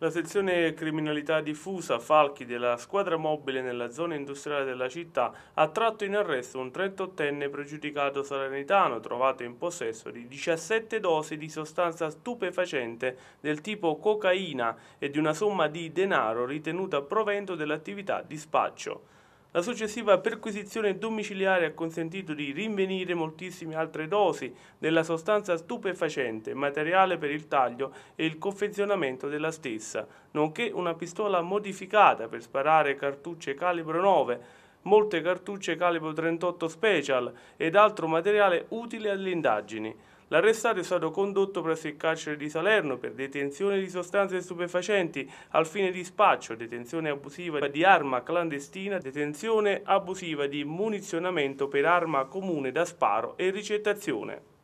La sezione criminalità diffusa Falchi della squadra mobile nella zona industriale della città ha tratto in arresto un 38enne pregiudicato salernitano trovato in possesso di 17 dosi di sostanza stupefacente del tipo cocaina e di una somma di denaro ritenuta provento dell'attività di spaccio. La successiva perquisizione domiciliare ha consentito di rinvenire moltissime altre dosi della sostanza stupefacente, materiale per il taglio e il confezionamento della stessa, nonché una pistola modificata per sparare cartucce calibro 9 molte cartucce calibro 38 Special ed altro materiale utile alle indagini. L'arrestato è stato condotto presso il carcere di Salerno per detenzione di sostanze stupefacenti al fine di spaccio, detenzione abusiva di arma clandestina, detenzione abusiva di munizionamento per arma comune da sparo e ricettazione.